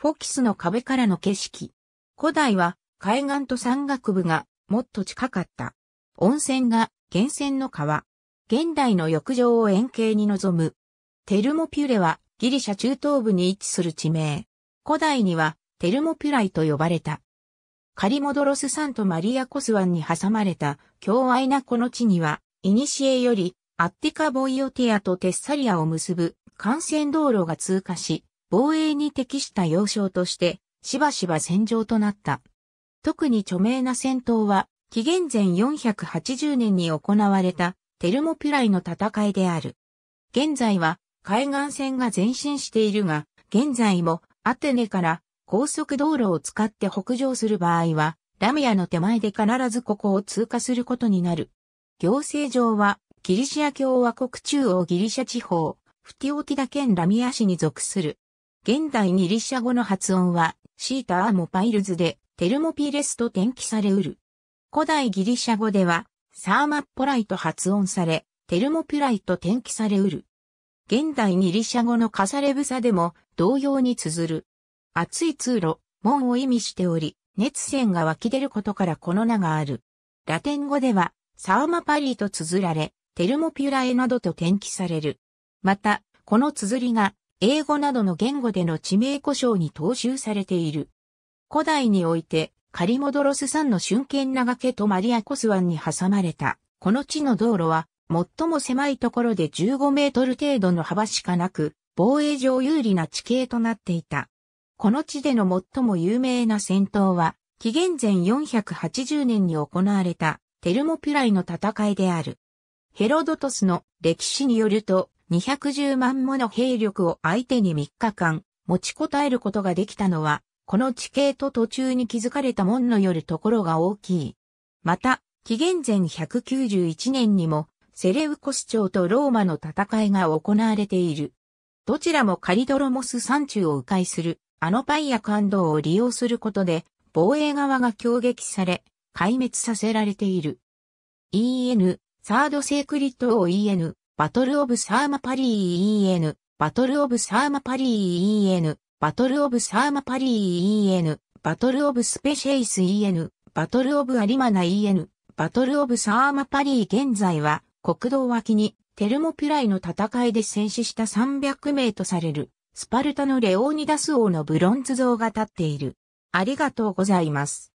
フォキスの壁からの景色。古代は海岸と山岳部がもっと近かった。温泉が源泉の川。現代の浴場を円形に望む。テルモピュレはギリシャ中東部に位置する地名。古代にはテルモピュライと呼ばれた。カリモドロス山とマリアコス湾に挟まれた強愛なこの地には、イニシエよりアッティカボイオティアとテッサリアを結ぶ幹線道路が通過し、防衛に適した要衝として、しばしば戦場となった。特に著名な戦闘は、紀元前480年に行われたテルモピュライの戦いである。現在は海岸線が前進しているが、現在もアテネから高速道路を使って北上する場合は、ラミアの手前で必ずここを通過することになる。行政上は、ギリシア共和国中央ギリシャ地方、フティオティダ県ラミア市に属する。現代ギリシャ語の発音は、シータアモパイルズで、テルモピレスと転記されうる。古代ギリシャ語では、サーマッポライと発音され、テルモピュライと転記されうる。現代ギリシャ語のカサレブサでも同様に綴る。熱い通路、門を意味しており、熱線が湧き出ることからこの名がある。ラテン語では、サーマパリと綴られ、テルモピュラエなどと転記される。また、この綴りが英語などの言語での地名故障に踏襲されている。古代において、カリモドロス山の春剣長家とマリアコス湾に挟まれた、この地の道路は、最も狭いところで15メートル程度の幅しかなく、防衛上有利な地形となっていた。この地での最も有名な戦闘は、紀元前480年に行われたテルモピュライの戦いである。ヘロドトスの歴史によると、210万もの兵力を相手に3日間持ちこたえることができたのは、この地形と途中に築かれた門のよるところが大きい。また、紀元前191年にも、セレウコス朝とローマの戦いが行われている。どちらもカリドロモス山中を迂回する、あのパイア感動を利用することで、防衛側が強撃され、壊滅させられている。EN、サードセークリットを EN、バトルオブサーマパリー EN、バトルオブサーマパリー EN、バトルオブサーマパリー EN、バトルオブスペシェイス EN、バトルオブアリマナ EN、バトルオブサーマパリー現在は国道脇にテルモピュライの戦いで戦死した300名とされるスパルタのレオーニダス王のブロンズ像が立っている。ありがとうございます。